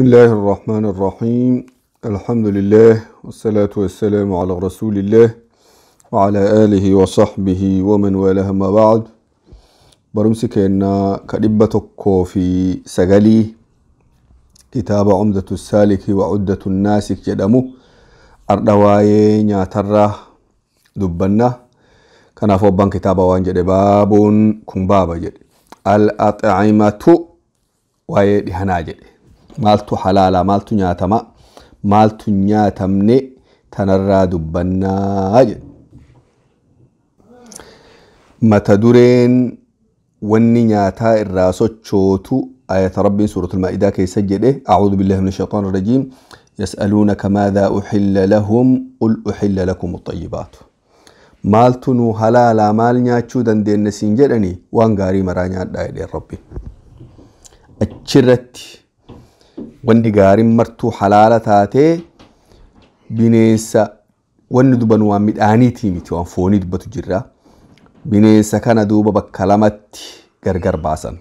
بسم الله الرحمن الرحيم الحمد لله والصلاة والسلام على رسول الله وعلى آله وصحبه ومن والاه ما بعد برمسك أن كربة في سجلي كتاب عمدة السالك وعدة الناس جدمو أردواي نياترة دبنا كان فوبان كتاب وانجد باب كن بابا جد الأطعمة واي دهنا جد maaltu halaala maaltu nyaatama maaltu nyaatamne tanarraa dubbannaa jedhu. Mata dureen wanni nyaataa irraa sochootu ayata rabbiin suuratul maa'idaa keessa jedhe acuudhu billahi min shaytaan rajiim يسألونك ماذا أحل لهم قل أحل لكم الطيبات maaltu nu halaalaa maal nyaachuu dandeenne siin jedhani waan gaarii maraa nyaadhaa jedheen rabbi achirratti wanni gaariin martuu halaala taatee bineensa wanni duban waan midhaaniitii miti waan foonii dubbatu jirra. Bineensa kana duuba bakka lamatti gargar baasan.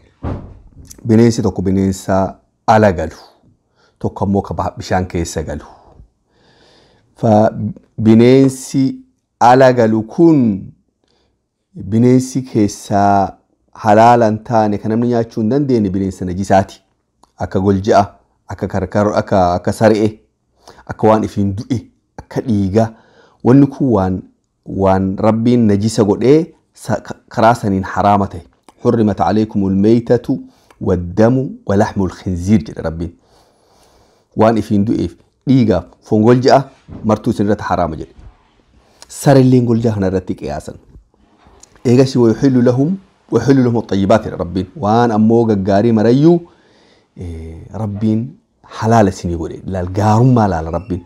Bineensi tokko bineensa ala galu tokko ammoo bishaan keessa galu. Bineensi ala galu kun bineensi keessaa halaala hin taane kan namni nyaachuu hin dandeenye bineensa najisaati. Akka golja'a. aka karkar aka aka sar'e aka wan ifin du'e aka dhiiga wanni kun waan waan rabbiin najisa godhee karaa saniin haraama ta'e حرمت عليكم الميتة والدم ولحم الخنزير جدا ربين وان افين دو اف ديغا فونغول جاء مرتو سنرت حرام جدا سر اللي نقول جاء نرتي قياسا ايغاشي ويحل لهم ويحل لهم الطيبات ربين وان امو غاري مريو ربين حلال سيني بوري لا القارم ما لا ربي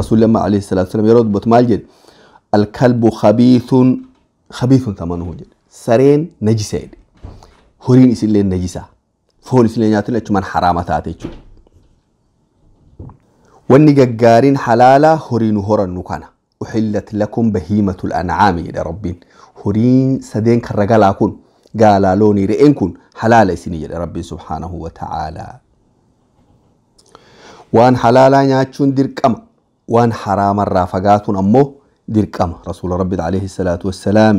رسول الله عليه الصلاة والسلام يرد بتمال جد الكلب خبيث خبيث ثمنه جد سرين نجسين هورين إسلين نجسة فول إسلين ياتنا كمان حرامة تاتي واني جارين حلالا هورين هورا نوكانا أحلت لكم بهيمة الأنعام يا ربين هورين سدين كرجالا كون قالا لوني رئين حلال إسني ربي سبحانه وتعالى وان حلالا نياتشون ديركما وان حراما رافقاتون أمو ديركما رسول ربي عليه الصلاة والسلام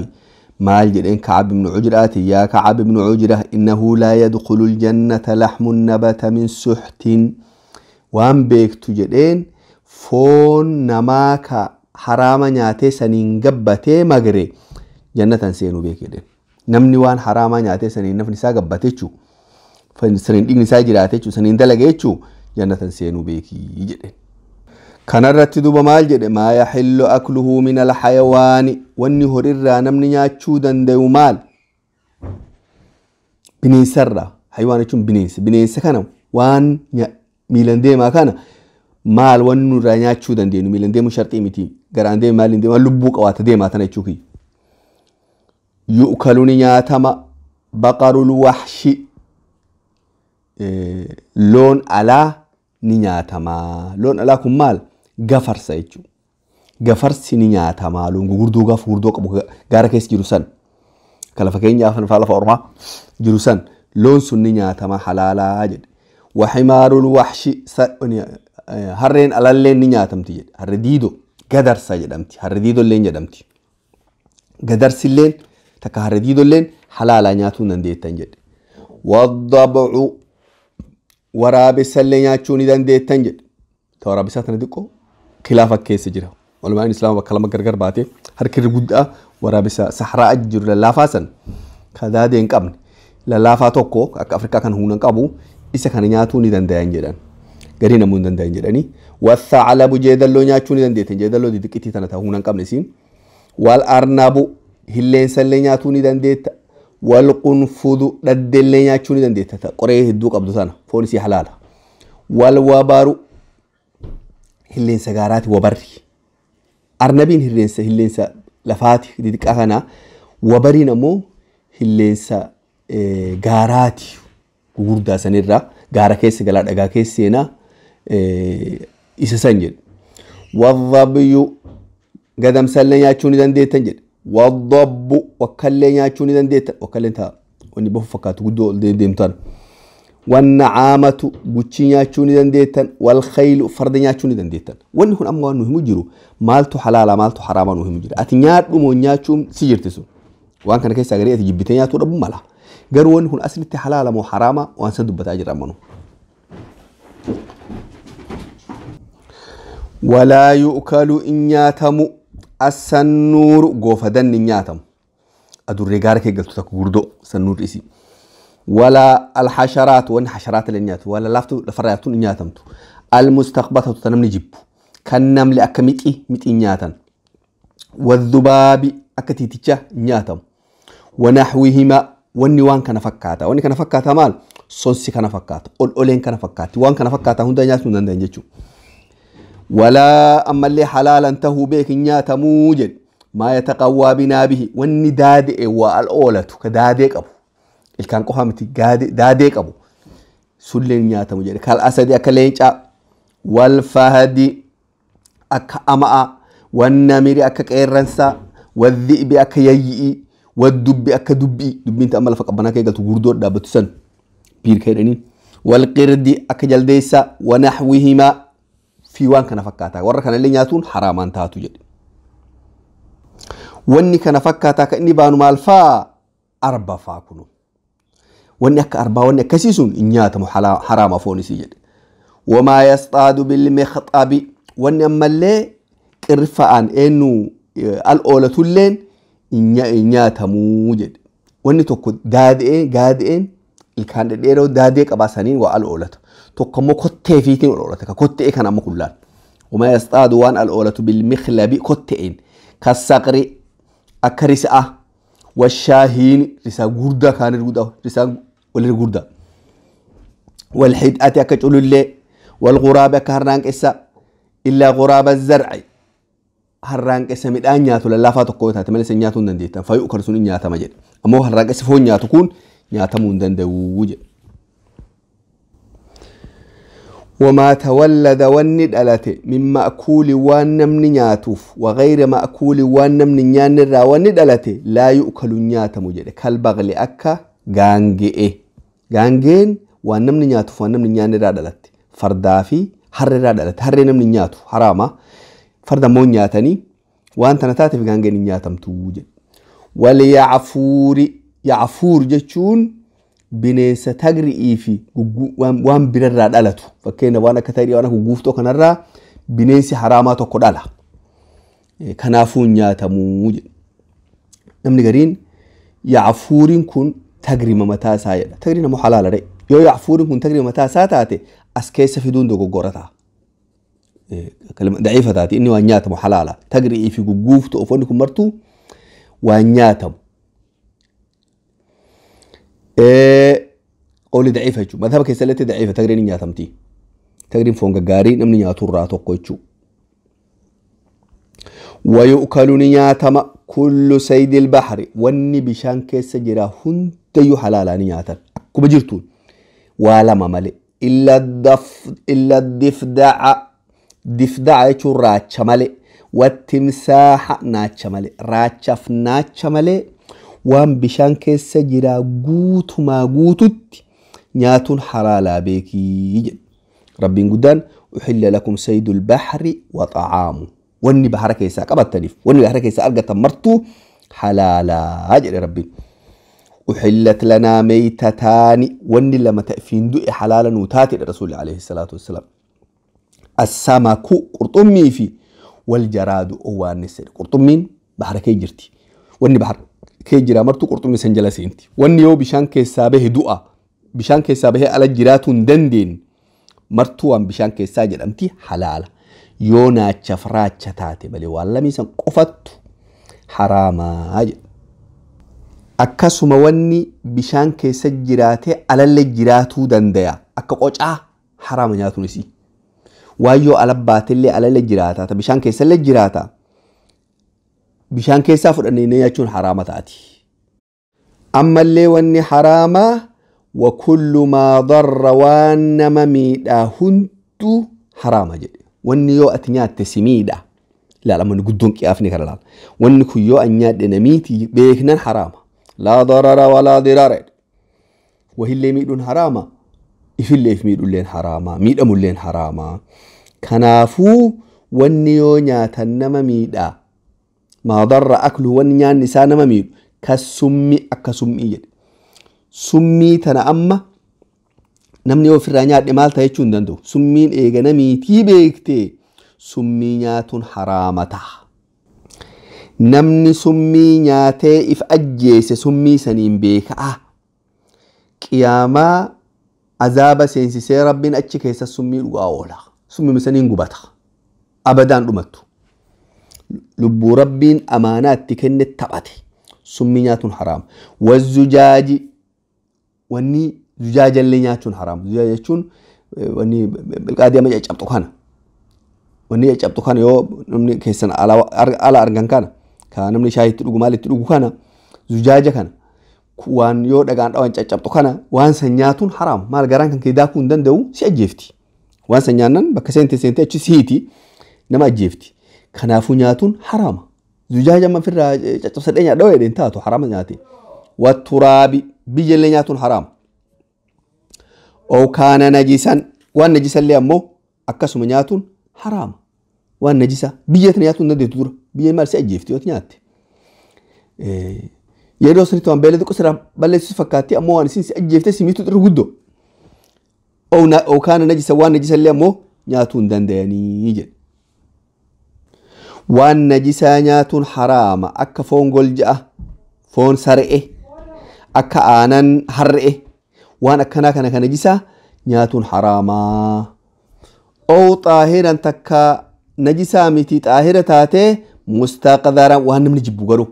مال جدين كعب بن عجرة يا كعب بن عجرة إنه لا يدخل الجنة لحم نبت من سحت وان بيكتو جدين فون نماك حراما نياتي سنين قبتي مغري جنة سينو بيكدين namni waan haraamaa nyaatee saniin nafni isaa gabbateechu saniin dhiigni isaa jiraateechu saniin dalageechu jannatan seenuu beekii jedhe kanarratti duba maal jedhe maa yaxillu akluhu min alxayawaani wanni horirraa namni nyaachuu danda'u maal bineensarraa hayawaan jechuun bineensa bineensa kana waan miilan deemaa kana maal wanni nurraa nyaachuu dandeenyu miilan deemu sharxii miti garaan deemu maal hin deemaa lubbuu qabaata deemaa tana jechuu kiyya yu'kalu ni nyaatama baqarul waxshi loon alaa ni nyaatamaa. Loon alaa kun maal? Gafarsa jechuudha. Gafarsi ni nyaatamaa. Loon gugurdoo gaafa gurgurdoo qabu gaara keessa jiru san. Kala lafa keenyaaf lafa ormaa jiru san. Loon sun ni nyaatamaa halaalaa jedhe. Waximaarul waxshi harreen alalleen ni nyaatamti jedhe. Harre diidoo gadarsa jedhamti. Harre diidoo illeen jedhamti. Gadarsilleen takka harre diidoo illeen halaalaa nyaatuu dandeettan jedhe. Waddabucu waraabessallee nyaachuu ni dandeettan jedhe. Ta waraabesaa tana xiqqoo kilaafa keessa jira. Walumaan Islaama bakka lama gargar baatee harkirri guddaa waraabesaa saharaa jiru lallaafaa san kan daadee hin qabne lallaafaa tokko akka Afrikaa kan humna qabu isa kana nyaatuu ni danda'an jedhan. Garii namuu hin danda'an jedhanii wasaa alabu jeedalloo nyaachuu ni dandeettan jeedalloo xixiqqitii tana ta'uu humna hin qabne siin. Wal arnaabu hilleensallee nyaatuu ni dandeetta. wal fudu dhaddeellee nyaachuu ni dandeetta qoree hedduu qabdu sana foon isii halaala wal hilleensa gaaraati wabarri arnabiin hilleensa hilleensa lafaati didqaa kana wabariin ammoo hilleensa eh, gaaraati gugurdaa sanirraa gaara keessa galaa dhagaa keessa seenaa eh, isa san jedhu wadhabiyyu gadamsallee nyaachuu ni dandeettan jedhe والضب وكلين ياچون إذن ديتا وكلينتا وني بهو فكات قدو ديمتان والنعامة قوتشين ياچون إذن والخيل فرد ياچون إذن وني هن أموان نهم جيرو مالتو حلالا مالتو حراما نهم جيرو أتنيات نمو ياچون سيجرتسو وان كان كيسا غريئة جبتين ياتو ربو مالا قالوا وني هن أسلت حلالا مو حراما وان سندبت أجر أمانو ولا يؤكل إن ياتمو assannuur goofadan ni nyaatamu adurree gaara kee galtu takka gurdoo sannuur isii ولا الحشرات وان حشرات اللي نياتو ولا لافتو لفرياتو نياتمتو المستقبطة تنم نجيب كنم لأكا ميتي ميتي نياتن والذباب أكتيتيشا نياتم ونحوهما واني وان كان فكاتا واني كان فكاتا مال صنسي كان فكاتا أول أولين كان فكاتا وان كان فكاتا هندا نياتو نندا نجيشو walaa ammallee halaalan tahuu beekin nyaatamuu jedhe maa yataqawwaa binaa bihi wanni daada'e waa al oolatu ka daadee qabu ilkaan qofa miti daadee qabu sulleen nyaatamu jedhe kal asadi akka leencaa wal fahadi akka ama'a wannamiri akka qeerransaa waddi'bi akka yayyi'i waddubbi akka dubbi'i dubbiin ta'amma lafa qabbanaa kee galtu gurdoo dhaabbattu san biirka jedhaniin wal qirdi akka jaldeessaa wanaxwihimaa في وان كان فكاتا ورا كان اللي نياتون حرامان تاتو جد واني كان فكاتا كاني بانو مالفا أربا فاكونو واني أكا أربا واني كسيسون نياتم حراما فوني سجد وما يصطاد بالمخطب واني أما اللي كرفان إنو الأولى تلين nyaatamuu jedhe wanni tokko daada'ee gaada'een ilkaan dhedheeroo daada'ee qabaasaniin waa al oolatu تقمو كتي فيتين الأولتك كتي إيه كان أمو وما يستاد وان الأولت بالمخلاب كتي إن كالساقري أكريس أه والشاهين رسا قردة كان الرودة رسا ولي القردة والحيد أتي أكتول اللي والغرابة كهرنان كسا إلا غرابة الزرع هرنان كسا من أن ياتو للافات قوتها تمالي سنياتو ننديتا فيؤكر سنين ياتا مجد أمو هرنان كسا فون ياتو كون ياتا مون دندو وجد وما تولد واني دلته من مأكول وان نمني نياتوف وغير مأكول وان نمني نيان را واني دلته لا يؤكل نياتا مجد كالبغل أكا غانجئ إيه. غانجين وان نمني نياتوف وان نمني نيان را دلته فردافي هر را دلته هر نمني نياتو حراما فردا مو نياتني وان تنتاتي في غانجين نياتم توجد وليعفوري يعفور جتشون bineensa tagri'ii fi waan birarraa dhalatu fakkeenya waan akka tagrii waan akka guuftoo kanarraa bineensi haraamaa tokko dhala. E, kanaafuu nyaatamuu Namni gariin yaafuuriin kun tagriima mataa isaa jedha. Tagrii nama halaala Yoo yaafuuriin kun tagriima mataa isaa taate as keessa fiduun dogoggora ta'a. E, daciifa taate inni waan nyaatamu halaala. Tagri'ii fi gugguuftuu ofoonni kun martuu waan nyaatamu. oli daciifa jechuudha. Madhaba keessa illee daciifa tagriin hin nyaatamti. Tagriin foon gaggaarii namni nyaatu irraa tokko jechuudha. ويؤكل نياتما كل سيد البحر واني بشان كيس جرا هنتيو حلالا نياتا كوب جرتون ولما ملي إلا الدف إلا الدفدع دفدع يشو راتش ملي والتمساح ناتش ملي راتشف ناتش ملي وان بشان كيس جرا قوت ما قوتت نياتون حرالا بيكي جن ربين قدان أحل لكم سيد البحر وطعامه واني بحر كيسا قبط تنف واني بحر كيسا ألقى تمرتو حلالا أجل ربي أحلت لنا ميتتان واني لما تأفين دو حلالا نوتات الرسول عليه الصلاة والسلام السمك قرطمي في والجراد أوان نسر قرطمين بحر كي جرتي واني بحر kee jira martuu qurxummii san jala seenti. Wanni yoo bishaan keessaa bahe du'a bishaan keessaa bahee ala jiraatu hin dandeenye martuu waan bishaan keessaa jedhamti halaala. Yoo naachaaf raacha taate malee waan lamiisan qofattu haraamaa jedha. Akkasuma wanni bishaan keessa jiraatee alallee jiraatuu dandaya akka qocaa haraama nyaatuunis. Waan yoo ala baatellee alallee jiraata bishaan keessallee jiraata. bishaan keessaa fudhannee nyaachuun haraama taati. Ammallee wanni haraamaa wakullu maa darra waan nama miidhaa hunduu haraama jedhe. Wanni yoo ati nyaatte si miidha. Ilaalamani guddoon qiyaafni kana laala. Wanni kun yoo an nyaadhe namiiti beeknan haraama. Laa darara walaa diraara. Wahillee miidhuun haraama. Ifillee if miidhulleen haraama. Miidhamulleen haraama. Kanaafuu wanni yoo nyaatan nama miidhaa. maadarra aklu wanni nyaanni isaa nama miidhu ka summii akka summii jedhe summii tana amma namni ofirraa nyaadhe maal ta'a jechuu hin danda'u summiin eega namiitii beektee summii nyaatuun haraama ta'a. Namni summii nyaatee if ajjeese summii saniin beeka'a. Qiyaamaa azaaba seensisee rabbiin achi keessa summii dhugaa oola. Summii saniin gubata. Abadaan dhumattu. lubbuu rabbiin amaanaatti kenne taphate summi nyaachuun haraama. Wazzujaaji wanni zujaaja nyaachuun haraama. Zujaaja jechuun eh, wanni bilqaadii amma caccabxu kana. Wanni caccabxu kana yoo namni keessan ala argan kana kan namni shaayii dhugu maal dhugu kana zujaaja kana waan yoo dhagaan dhawan caccabxu kana waan san nyaatuun haraama. Maal garaan kan kee daakuu danda'u si ajjeefti. Waan san nyaannan bakka seentee seentee achi siiti nama ajjeefti. Kanaafuu nyaatuun haraama. Zujaajama ofirraa eh, caccabsadhee nyaadhaa jedheen taatu harama nyaati. Watturaabi biyya illee nyaatuun haraama. Ookaana najisan waan najisallee ammoo akkasuma nyaatuun haraama. Waan najisa biyya tana nyaatuun dandeettu dura biyya maal si ajjeefti yoo nyaatti. Eh, yeroo sirriitti waan beelatti qosirraa balleessu fakkaatti ammoo waan si ajjeeftee si miitu irra guddoo. Ookaana najisa waan najisallee ammoo nyaatuu hin danda'anii jedhe. waan najisaa nyaatuun haraama akka foon golja'a foon sar'e akka aanan har'e waan akkanaa kana ka najisaa nyaatuun haraamaa ou xaahiran takka najisaa miti xaahira taatee mustaqdaran waan namni jibbu garuu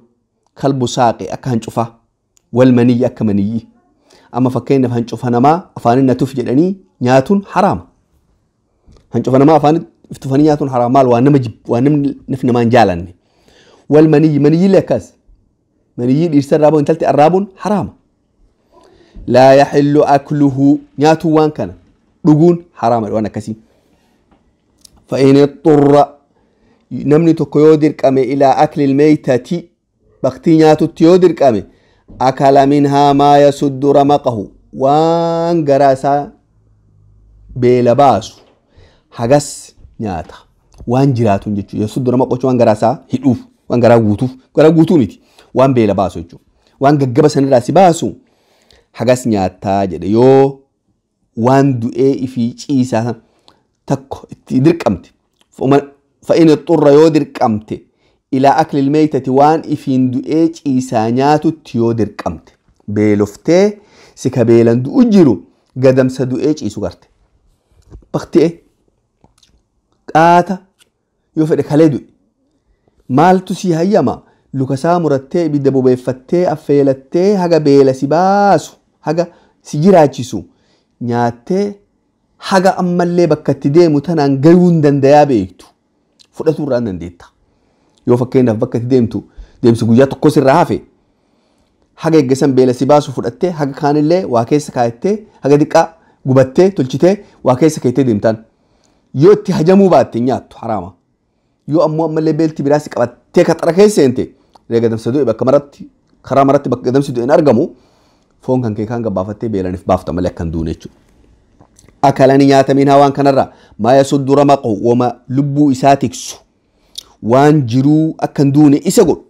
kalbu saaqe akka hancufa wal maniyyi akka maniyyi amma fakkeenyaaf hancufa namaa afaanin natuuf jedhanii nyaatuun haraama hancufa namaa afaanin افتفانيات حرامال ونمجب ونم نفن ما نجالني والمني مني لكاس مني يرسل رابون تلتي الرابون حرام لا يحل أكله ناتو وان كان رجون حرام وانا كسي فإن اضطر نمني تو تكيودر كامي إلى أكل الميتة بختي ناتو تيودر كامي أكل منها ما يسد رمقه وان جراسا بيلباسو حجس nyaata waan jiraatuun jechuudha. Yesuus durama qochoo waan garaasaa hidhuuf, waan garaa guutuuf, garaa guutuu miti waan beela baasu jechuudha. Waan gaggaba sanirraa si baasu hagas nyaattaa jedhe yoo waan du'ee ifii ciisaa takko itti dirqamte fa'ina xurra yoo dirqamte ilaa akli ilmeeytati waan ifiin du'ee ciisaa nyaatutti yoo dirqamte beeloftee si kabeelan du'u jiru gadamsa du'ee ciisu garte. dhaata yoo fedhe kalee du'e. Maaltu si hayyama lukasaa murattee ibidda bobeeffattee affeelattee haga beela si baasu haga si jiraachisu nyaattee haga ammallee bakka itti deemu tanaan gayuu dandayaa beektu fudhatuu irraa dandeetta. Yoo fakkeenyaaf bakka itti deemtu deemsi guyyaa tokkos irraa hafe haga eeggasan beela si baasu fudhattee haga kaanillee waa keessa kaayattee haga diqaa gubattee tolchitee waa keessa keettee deemtaan. yoo itti hajamuu baatte nyaattu haraama. Yoo ammoo ammallee beelti biraas qabattee kaxara keessa seente gadamsa du'e bakka maratti karaa maratti bakka gadamsi du'e argamu foon kan kee kaan gabbaafattee beelaniif baafta malee akkan duune jechuudha. Akalanii nyaatamiin hawaan kanarraa maaya soddura maqu wama lubbuu isaa tiksu waan jiruu akkan duune isa godhu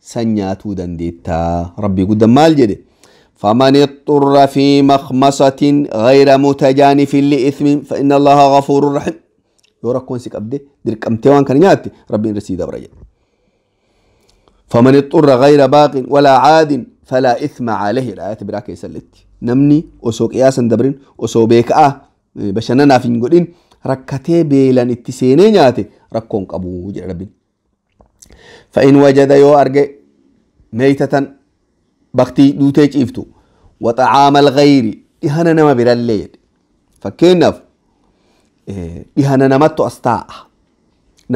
san nyaatuu dandeettaa rabbii guddaan maal jedhe فمن اضطر في مخمصة غير متجانف لإثم فإن الله غفور رحيم يورا كونسك أبدي درك أمتوان كان ياتي ربي رسيد برجع فمن اضطر غير باق ولا عاد فلا إثم عليه الآية براك يسلت نمني أسو إياسا دبرين أسو آه بشننا في نقولين ركتي بيلان اتسيني ياتي ركون قبو جربي فإن وجد يو أرجي ميتة baktii duutee ciiftu waxacaama alghayri dhihana nama birallee jedhe fakkeenyaaf dhihana namattu as taa'a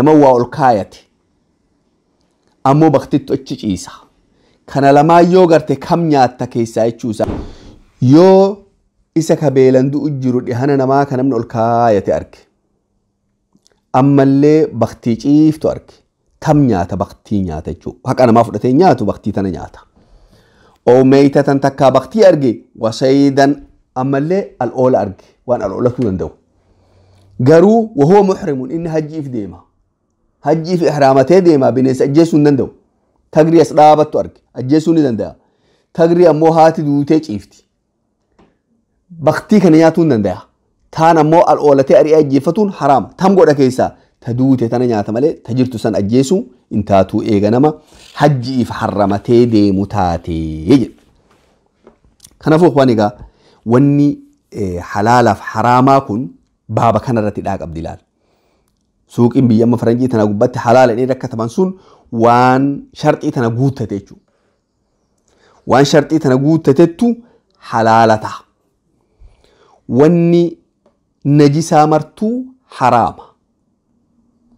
nama waa ol kaayate ammoo baktittu achi ciisa kana lamaa yoo garte kam nyaatta keessaa jechuusaa yoo isa ka beelan du'u jiru dhihana namaa ka namni ol kaayate arge ammallee baktii ciiftu arge tam nyaata baktii nyaata jechuu haqa namaa fudhatee nyaatu baktii tana nyaata. أو ميتة تكا بختي أرجي وسيدا أما اللي الأولى أرجي وأنا الأولى تندو قروا وهو محرم إن هجي في ديما هجي في إحرامته ديما بنيس أجيسون نندو تقري أسرابت أرجي أجيسون نندو تقري أمو هاتي دوتي إفتي بختي كنياتون نندو تانا مو الأولى تأري أجيفتون حرام تم قد كيسا ta duute tana nyaata malee ta jirtu san ajjeesuu hin taatu eega nama hajjiif harramatee deemu taatee jedha. Kanaafuu waan egaa wanni halaalaaf haraamaa kun baaba kanarratti dhaa qabdi ilaala. Suuqiin biyya amma faranjii tana gubbatti halaala inni rakkataman sun waan sharxii tana guuttate jechuudha. Waan sharxii tana guuttatettu halaala ta'a. Wanni najisaa martuu haraama.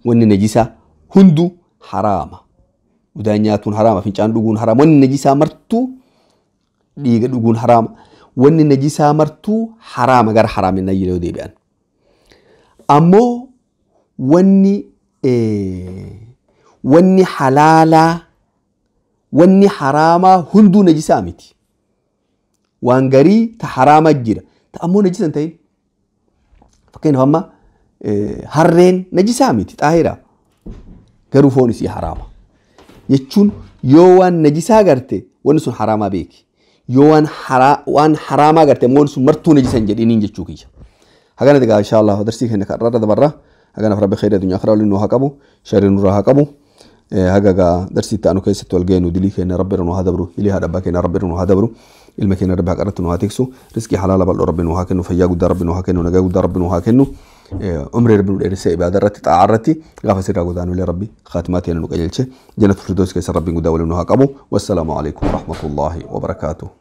wanni najisaa hunduu haraama. Udaan nyaatuun haraama, fincaan dhuguun haraama, wanni najisaa martuu dhiiga dhuguun haraama, wanni najisaa martuu haraama gara haraaminaa yeroo deebi'an. Ammoo wanni wanni halaalaa wanni haraamaa hunduu najisaa miti. Waan garii ta haraamaa jira. Ta ammoo najisa hin ta'in. Fakkeenyaaf ammaa harreen najisaa miti xaahiraa garuu foonis haraama jechuun yoo waan najisaa garte wanni sun haraamaa beeki yoo waan haraamaa garte wanni sun martuu najisan jedhiniin jechuu kiyya. Hagana dhigaa insha Allah darsii keenya kan irra dabarra haganaaf rabbi khayra addunyaa akhiraa waliin nu haa qabu sharii nurraa haa qabu hagagaa darsii ta'anu keessatti wal ga'e nu dilii keenya rabbi nu haa dabru ilii haa dhabbaa keenya rabbi nu haa dabru. ilma keenya rabbi haa qaratti nu haa tiksu riskii halaala bal'oo rabbi nu haa kennu fayyaa guddaa rabbi nu haa kennu nagaa guddaa rabbi nu haa kennu. إيه، عمري ربي ودرسي عبادة رتي تعرتي غافة سيرا قدان ولي ربي خاتماتي أنا نقل جنة فردوس كيس ربي قدان ولي نهاك والسلام عليكم ورحمة الله وبركاته